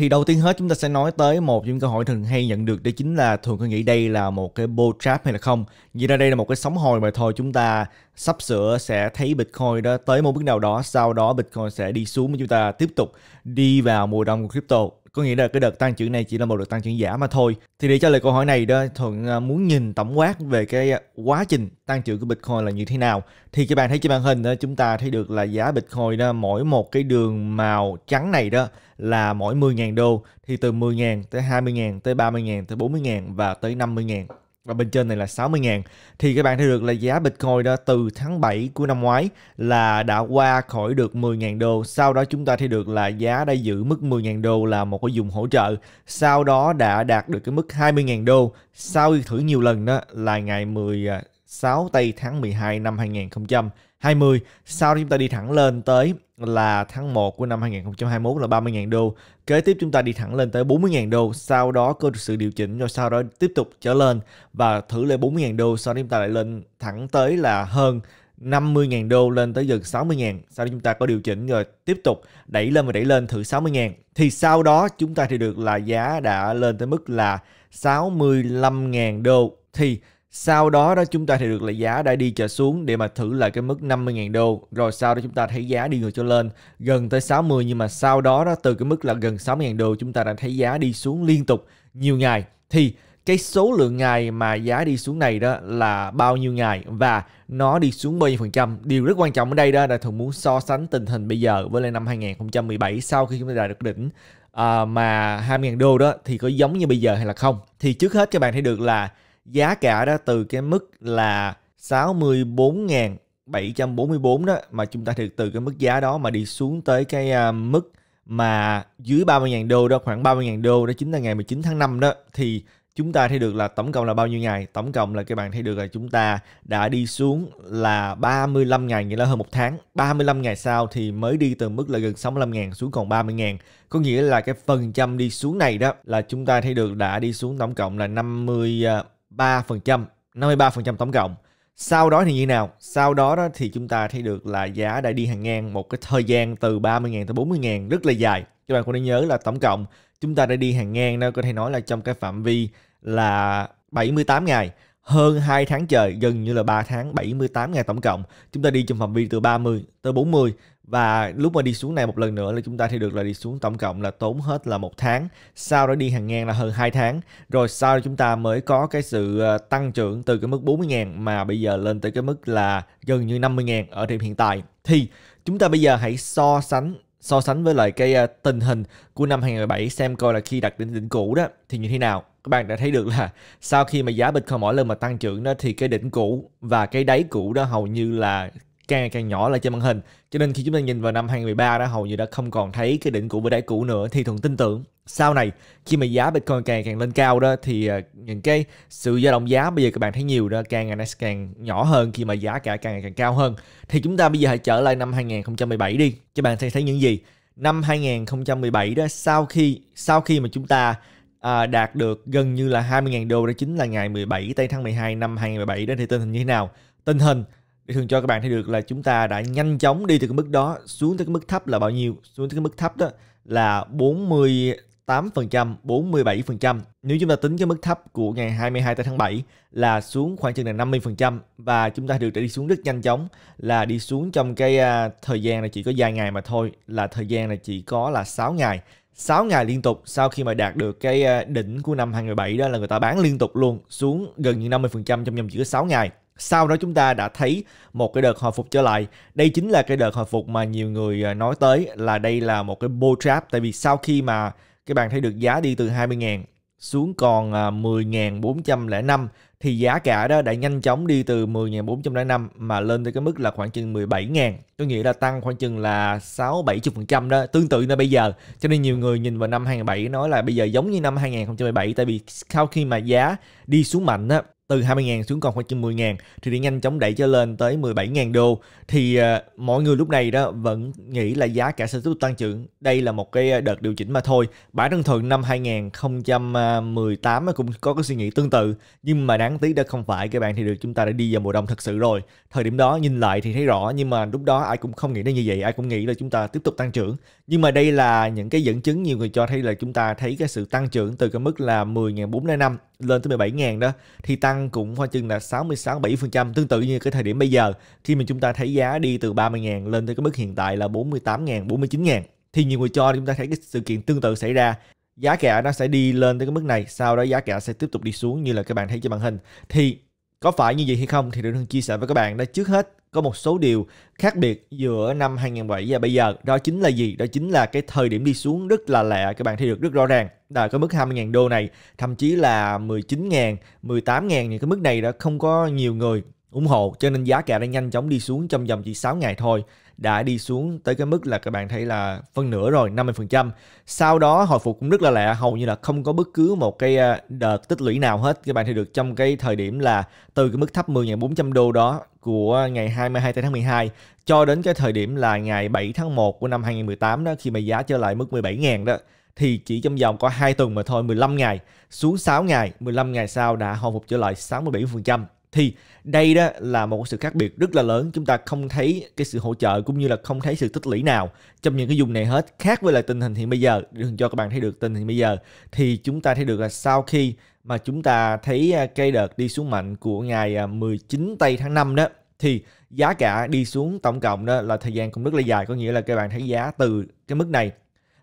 Thì đầu tiên hết chúng ta sẽ nói tới một trong những câu hỏi thường hay nhận được đó chính là thường có nghĩ đây là một cái bull trap hay là không. Vì ra đây là một cái sóng hồi mà thôi chúng ta sắp sửa sẽ thấy Bitcoin đó tới một bước nào đó, sau đó Bitcoin sẽ đi xuống và chúng ta tiếp tục đi vào mùa đông của crypto có nghĩa là cái đợt tăng trưởng này chỉ là một đợt tăng trưởng giả mà thôi thì để trả lời câu hỏi này đó thuận à, muốn nhìn tổng quát về cái quá trình tăng trưởng của bitcoin là như thế nào thì các bạn thấy trên màn hình đó, chúng ta thấy được là giá bitcoin đó mỗi một cái đường màu trắng này đó là mỗi 10.000 đô thì từ 10.000 tới 20.000 tới 30.000 tới 40.000 và tới 50.000 và bên trên này là 60 ngàn thì các bạn thấy được là giá Bitcoin đó từ tháng 7 của năm ngoái là đã qua khỏi được 10 ngàn đô sau đó chúng ta thấy được là giá đã giữ mức 10 ngàn đô là một cái dùng hỗ trợ sau đó đã đạt được cái mức 20 ngàn đô sau thử nhiều lần đó là ngày 16 à, tây tháng 12 năm 2000 20 sau đó chúng ta đi thẳng lên tới là tháng 1 của năm 2021 là 30.000 đô kế tiếp chúng ta đi thẳng lên tới 40.000 đô sau đó có được sự điều chỉnh rồi sau đó tiếp tục trở lên và thử lên 40.000 đô sau đó chúng ta lại lên thẳng tới là hơn 50.000 đô lên tới gần 60.000 sau đó chúng ta có điều chỉnh rồi tiếp tục đẩy lên và đẩy lên thử 60.000 thì sau đó chúng ta thì được là giá đã lên tới mức là 65.000 đô thì sau đó đó chúng ta thì được là giá đã đi trở xuống để mà thử lại cái mức 50.000 đô. Rồi sau đó chúng ta thấy giá đi ngược trở lên gần tới 60 nhưng mà sau đó đó từ cái mức là gần 60.000 đô chúng ta đã thấy giá đi xuống liên tục nhiều ngày. Thì cái số lượng ngày mà giá đi xuống này đó là bao nhiêu ngày và nó đi xuống bao nhiêu phần trăm. Điều rất quan trọng ở đây đó là thường muốn so sánh tình hình bây giờ với lại năm 2017 sau khi chúng ta được đỉnh uh, mà 20.000 đô đó thì có giống như bây giờ hay là không. Thì trước hết các bạn thấy được là giá cả đó từ cái mức là 64.744 đó mà chúng ta được từ cái mức giá đó mà đi xuống tới cái à, mức mà dưới 30.000 đô đó khoảng 30.000 đô đó chính là ngày 19 tháng 5 đó thì chúng ta thấy được là tổng cộng là bao nhiêu ngày tổng cộng là các bạn thấy được là chúng ta đã đi xuống là 35 ngày nghĩa là hơn một tháng 35 ngày sau thì mới đi từ mức là gần 65 ngàn xuống còn 30 ngàn có nghĩa là cái phần trăm đi xuống này đó là chúng ta thấy được đã đi xuống tổng cộng là 50 3%, 53% tổng cộng. Sau đó thì như nào? Sau đó, đó thì chúng ta thấy được là giá đã đi hàng ngang một cái thời gian từ 30.000 tới 40.000 rất là dài. Các bạn cũng nên nhớ là tổng cộng chúng ta đã đi hàng ngang đó có thể nói là trong cái phạm vi là 78 ngày hơn 2 tháng trời gần như là 3 tháng 78 ngày tổng cộng chúng ta đi trong phạm vi từ 30 tới 40 và lúc mà đi xuống này một lần nữa là chúng ta thì được là đi xuống tổng cộng là tốn hết là một tháng sau đó đi hàng ngang là hơn 2 tháng rồi sau đó chúng ta mới có cái sự ờ, tăng trưởng từ cái mức 40.000 mà bây giờ lên tới cái mức là gần như 50.000 ở điểm hiện tại thì chúng ta bây giờ hãy so sánh so sánh với lại cái ờ, tình hình của năm 2017 xem coi là khi đặt đỉnh đỉnh cũ đó thì như thế nào các bạn đã thấy được là sau khi mà giá Bitcoin mỗi lần mà tăng trưởng đó thì cái đỉnh cũ và cái đáy cũ đó hầu như là càng càng nhỏ lại trên màn hình cho nên khi chúng ta nhìn vào năm 2013 đó hầu như đã không còn thấy cái đỉnh cũ với đáy cũ nữa thì thuận tin tưởng sau này khi mà giá Bitcoin càng càng lên cao đó thì ờ, những cái sự dao động giá bây giờ các bạn thấy nhiều đó càng ngày càng nhỏ hơn khi mà giá cả càng ngày càng cao hơn thì chúng ta bây giờ hãy trở lại năm 2017 đi cho bạn sẽ thấy những gì năm 2017 đó sau khi sau khi mà chúng ta à, đạt được gần như là 20.000 đô đó chính là ngày 17 tây tháng 12 năm 2017 đó thì tình hình như thế nào tình hình để thường cho các bạn thấy được là chúng ta đã nhanh chóng đi từ cái mức đó xuống tới cái mức thấp là bao nhiêu xuống tới cái mức thấp đó là 48% 47%. Nếu chúng ta tính cái mức thấp của ngày 22 tháng 7 là xuống khoảng chừng là 50% và chúng ta được đi xuống rất nhanh chóng là đi xuống trong cái à, thời gian là chỉ có vài ngày mà thôi, là thời gian là chỉ có là 6 ngày. 6 ngày liên tục sau khi mà đạt được cái à, đỉnh của năm 2017 đó là người ta bán liên tục luôn xuống gần như 50% trong vòng chỉ có 6 ngày sau đó chúng ta đã thấy một cái đợt hồi phục trở lại. Đây chính là cái đợt hồi phục mà nhiều người à, nói tới là đây là một cái bull trap tại vì sau khi mà các bạn thấy được giá đi từ 20.000 xuống còn 10.405 à, thì giá cả đó đã nhanh chóng đi từ 10.405 mà lên tới cái mức là khoảng chừng 17.000 có nghĩa là tăng khoảng chừng là 6-70% đó tương tự như bây giờ cho nên nhiều người nhìn vào năm 2007 nói là bây giờ giống như năm 2017 tại vì sau khi mà giá đi xuống mạnh á từ 20.000 xuống còn khoảng chừng 10.000 thì để nhanh chóng đẩy cho lên tới 17.000 đô thì uh, mọi người lúc này đó vẫn nghĩ là giá cả sẽ tiếp tục tăng trưởng đây là một cái ờ, đợt điều chỉnh mà thôi bản thân thường năm 2018 cũng có cái suy nghĩ tương tự nhưng mà đáng tiếc đó không phải các bạn thì được chúng ta đã đi vào mùa đông thật sự rồi thời điểm đó nhìn lại thì thấy rõ nhưng mà lúc đó ai cũng không nghĩ đến như vậy ai cũng nghĩ là chúng ta tiếp tục tăng trưởng nhưng mà đây là những cái dẫn chứng nhiều người cho thấy là chúng ta thấy cái sự tăng trưởng từ cái mức là 10 000 năm lên tới 17 000 đó thì tăng cũng khoảng chừng là 66 7% tương tự như cái thời điểm bây giờ khi mà chúng ta thấy giá đi từ 30 000 lên tới cái mức hiện tại là 48 000 49 000 thì nhiều người cho chúng ta thấy cái sự kiện tương tự xảy ra giá cả nó sẽ đi lên tới cái mức này sau đó giá cả sẽ tiếp tục đi xuống như là các bạn thấy trên màn hình thì có phải như vậy hay không thì được hưng chia sẻ với các bạn đó trước hết có một số điều khác biệt giữa năm 2007 và bây giờ. Đó chính là gì? Đó chính là cái thời điểm đi xuống rất là lạ. Các bạn thấy được rất rõ ràng là cái mức 20.000 đô này, thậm chí là 19.000, 18.000 những cái mức này đã không có nhiều người ủng hộ cho nên giá cả đã nhanh chóng đi xuống trong vòng chỉ 6 ngày thôi đã đi xuống tới cái mức là các bạn thấy là phân nửa rồi 50% sau đó hồi phục cũng rất là lạ hầu như là không có bất cứ một cái à, đợt tích lũy nào hết các bạn thấy được trong cái thời điểm là từ cái mức thấp 10.400 đô đó của ngày 22 tháng 12 cho đến cái thời điểm là ngày 7 tháng 1 của năm 2018 đó khi mà giá trở lại mức 17.000 đó thì chỉ trong vòng có 2 tuần mà thôi 15 ngày xuống 6 ngày 15 ngày sau đã hồi phục trở lại 67% thì đây đó là một sự khác biệt rất là lớn chúng ta không thấy cái sự hỗ trợ cũng như là không thấy sự tích lũy nào trong những cái vùng này hết khác với lại tình hình hiện bây giờ đừng cho các bạn thấy được tình hình bây giờ thì chúng ta thấy được là sau khi mà chúng ta thấy à, cây đợt đi xuống mạnh của ngày 19 à, tây tháng 5 đó thì giá cả đi xuống tổng cộng đó là thời gian cũng rất là dài có nghĩa là các bạn thấy giá từ cái mức này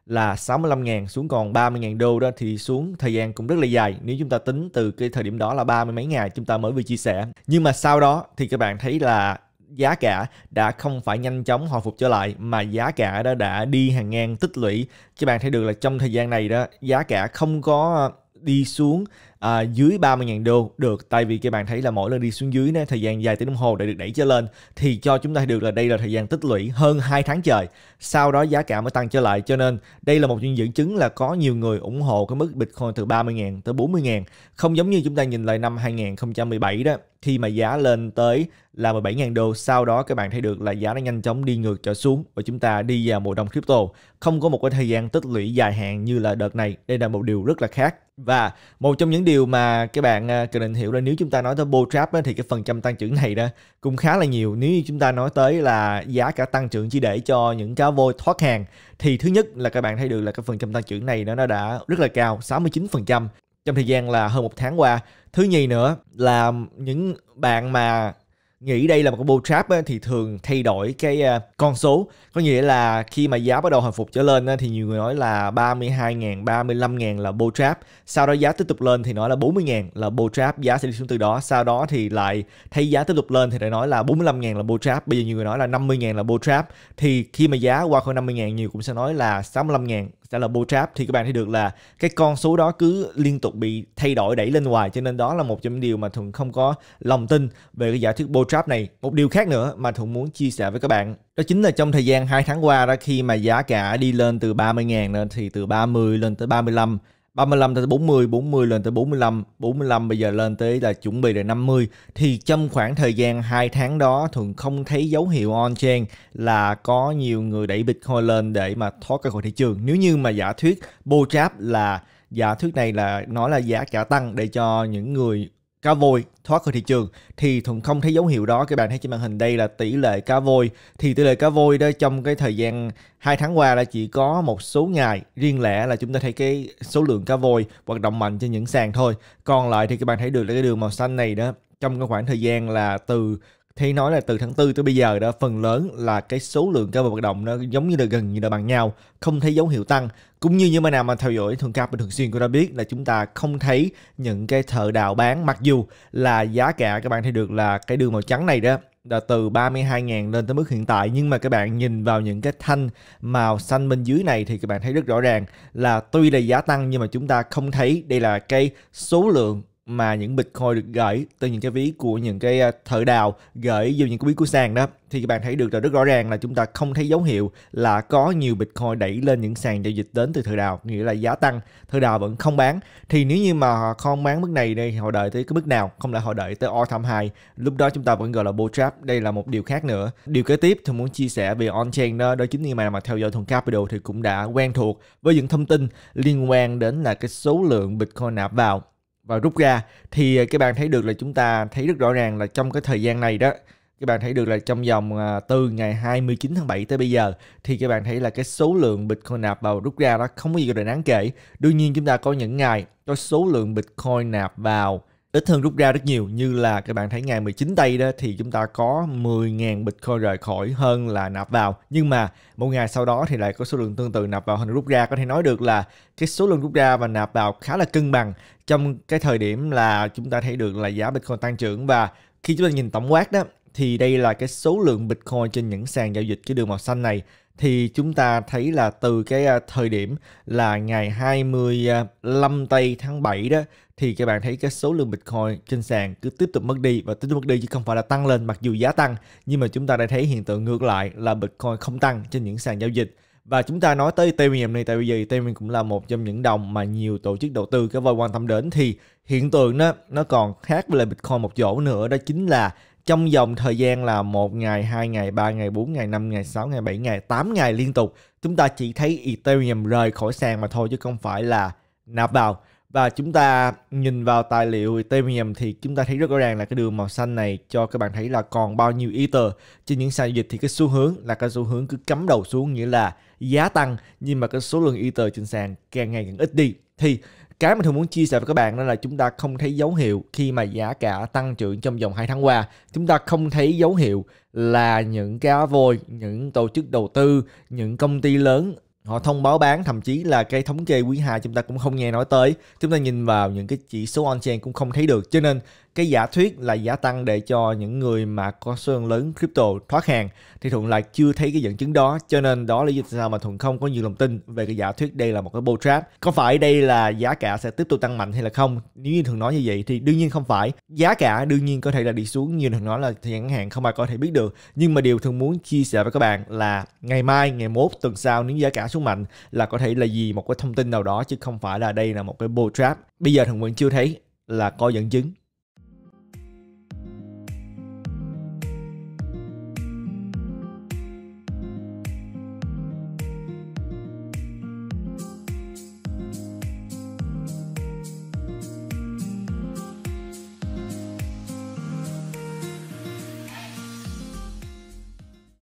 là 65.000 xuống còn 30.000 đô đó thì xuống thời gian cũng rất là dài nếu chúng ta tính từ cái thời điểm đó là ba mươi mấy ngày chúng ta mới vừa chia sẻ nhưng mà sau đó thì các bạn thấy là giá cả đã không phải nhanh chóng hồi phục trở lại mà giá cả đó đã đi hàng ngang tích lũy các bạn thấy được là trong thời gian này đó giá cả không có đi xuống à, dưới 30.000 đô được tại vì các bạn thấy là mỗi lần đi xuống dưới này, thời gian dài tới đồng hồ để được đẩy trở lên thì cho chúng ta được là đây là thời gian tích lũy hơn 2 tháng trời sau đó giá cả mới tăng trở lại cho nên đây là một những dẫn chứng là có nhiều người ủng hộ cái mức Bitcoin từ 30.000 tới 40.000 không giống như chúng ta nhìn lại năm 2017 đó khi mà giá lên tới là 17.000 đô sau đó các bạn thấy được là giá nó nhanh chóng đi ngược trở xuống và chúng ta đi vào mùa đông crypto không có một cái thời gian tích lũy dài hạn như là đợt này đây là một điều rất là khác và một trong những điều mà các bạn à, cần định hiểu là nếu chúng ta nói tới bootstrap thì cái phần trăm tăng trưởng này đó cũng khá là nhiều nếu như chúng ta nói tới là giá cả tăng trưởng chỉ để cho những cá voi thoát hàng thì thứ nhất là các bạn thấy được là cái phần trăm tăng trưởng này nó đã rất là cao 69% trong thời gian là hơn một tháng qua thứ nhì nữa là những bạn mà nghĩ đây là một cái bull trap ấy, thì thường thay đổi cái à, con số có nghĩa là khi mà giá bắt đầu hồi phục trở lên ấy, thì nhiều người nói là 32.000 35.000 là bull trap sau đó giá tiếp tục lên thì nói là 40.000 là bull trap giá sẽ đi xuống từ đó sau đó thì lại thấy giá tiếp tục lên thì lại nói là 45.000 là bull trap bây giờ nhiều người nói là 50.000 là bull trap thì khi mà giá qua khỏi 50.000 nhiều cũng sẽ nói là 65.000 sẽ là trap thì các bạn thấy được là cái con số đó cứ liên tục bị thay đổi đẩy lên ngoài cho nên đó là một trong những điều mà thuận không có lòng tin về cái giả thuyết trap này một điều khác nữa mà thuận muốn chia sẻ với các bạn đó chính là trong thời gian 2 tháng qua đó khi mà giá cả đi lên từ 30.000 thì từ 30 lên tới 35 35 tới 40, 40 lên tới 45, 45 bây giờ lên tới là chuẩn bị là 50 thì trong khoảng thời gian 2 tháng đó thường không thấy dấu hiệu on-chain là có nhiều người đẩy Bitcoin lên để mà thoát ra khỏi thị trường. Nếu như mà giả thuyết Botrap là giả thuyết này là nói là giá cả tăng để cho những người cá voi thoát khỏi thị trường thì thuận không thấy dấu hiệu đó các bạn thấy trên màn hình đây là tỷ lệ cá voi thì tỷ lệ cá voi đó trong cái thời gian hai tháng qua là chỉ có một số ngày riêng lẻ là chúng ta thấy cái số lượng cá voi hoạt động mạnh trên những sàn thôi còn lại thì các bạn thấy được là cái đường màu xanh này đó trong cái khoảng thời gian là từ thì nói là từ tháng 4 tới bây giờ đó phần lớn là cái số lượng cá hoạt động nó giống như là gần như là bằng nhau không thấy dấu hiệu tăng cũng như như bạn nào mà theo dõi thường bình thường xuyên cũng đã biết là chúng ta không thấy những cái thợ đào bán mặc dù là giá cả các bạn thấy được là cái đường màu trắng này đó là từ 32.000 lên tới mức hiện tại nhưng mà các bạn nhìn vào những cái thanh màu xanh bên dưới này thì các bạn thấy rất rõ ràng là tuy là giá tăng nhưng mà chúng ta không thấy đây là cái số lượng mà những Bitcoin được gửi từ những cái ví của những cái à, thợ đào gửi vào những cái ví của sàn đó thì các bạn thấy được là rất rõ ràng là chúng ta không thấy dấu hiệu là có nhiều Bitcoin đẩy lên những sàn giao dịch đến từ thợ đào nghĩa là giá tăng thợ đào vẫn không bán thì nếu như mà họ không bán mức này đây họ đợi tới cái mức nào không lẽ họ đợi tới all time high lúc đó chúng ta vẫn gọi là bull trap đây là một điều khác nữa điều kế tiếp tôi muốn chia sẻ về on chain đó đó chính như mà mà theo dõi thuần capital thì cũng đã quen thuộc với những thông tin liên quan đến là cái số lượng Bitcoin nạp vào và rút ra thì à, các bạn thấy được là chúng ta thấy rất rõ ràng là trong cái thời gian này đó các bạn thấy được là trong vòng à, từ ngày 29 tháng 7 tới bây giờ thì các bạn thấy là cái số lượng Bitcoin nạp vào rút ra nó không có gì gọi là đáng kể. Đương nhiên chúng ta có những ngày có số lượng Bitcoin nạp vào ít hơn rút ra rất nhiều như là các bạn thấy ngày 19 tây đó thì chúng ta có 10.000 Bitcoin rời khỏi hơn là nạp vào nhưng mà một ngày sau đó thì lại có số lượng tương tự nạp vào hơn rút ra có thể nói được là cái số lượng rút ra và nạp vào khá là cân bằng trong cái thời điểm là chúng ta thấy được là giá Bitcoin tăng trưởng và khi chúng ta nhìn tổng quát đó thì đây là cái số lượng Bitcoin trên những sàn giao dịch cái đường màu xanh này thì chúng ta thấy là từ cái à, thời điểm là ngày 25 tây tháng 7 đó thì các bạn thấy cái số lượng Bitcoin trên sàn cứ tiếp tục mất đi và tiếp tục mất đi chứ không phải là tăng lên mặc dù giá tăng nhưng mà chúng ta đã thấy hiện tượng ngược lại là Bitcoin không tăng trên những sàn giao dịch và chúng ta nói tới Ethereum này tại vì Ethereum cũng là một trong những đồng mà nhiều tổ chức đầu tư cái voi quan tâm đến thì hiện tượng đó nó còn khác với lại Bitcoin một chỗ nữa đó chính là trong vòng thời gian là một ngày, hai ngày, ba ngày, bốn ngày, năm ngày, sáu ngày, bảy ngày, tám ngày liên tục chúng ta chỉ thấy Ethereum rời khỏi sàn mà thôi chứ không phải là nạp vào và chúng ta nhìn vào tài liệu Ethereum thì chúng ta thấy rất rõ ràng là cái đường màu xanh này cho các bạn thấy là còn bao nhiêu Ether trên những sàn giao dịch thì cái xu hướng là cái xu hướng cứ cắm đầu xuống nghĩa là giá tăng nhưng mà cái số lượng Ether trên sàn càng ngày càng ít đi thì cái mà tôi muốn chia sẻ với các bạn đó là chúng ta không thấy dấu hiệu khi mà giá cả tăng trưởng trong vòng 2 tháng qua chúng ta không thấy dấu hiệu là những cá voi những tổ chức đầu tư những công ty lớn họ thông báo bán thậm chí là cái thống kê quý 2 chúng ta cũng không nghe nói tới chúng ta nhìn vào những cái chỉ số on chain cũng không thấy được cho nên cái giả thuyết là giá tăng để cho những người mà có số lượng lớn crypto thoát hàng thì thuận lại chưa thấy cái dẫn chứng đó cho nên đó là lý do sao mà thuận không có nhiều lòng tin về cái giả thuyết đây là một cái bull trap có phải đây là giá cả sẽ tiếp tục tăng mạnh hay là không nếu như thường nói như vậy thì đương nhiên không phải giá cả đương nhiên có thể là đi xuống như thường nói là chẳng hạn không ai có thể biết được nhưng mà điều thường muốn chia sẻ với các bạn là ngày mai ngày mốt tuần sau nếu giá cả xuống mạnh là có thể là gì một cái thông tin nào đó chứ không phải là đây là một cái bull trap bây giờ thường vẫn chưa thấy là có dẫn chứng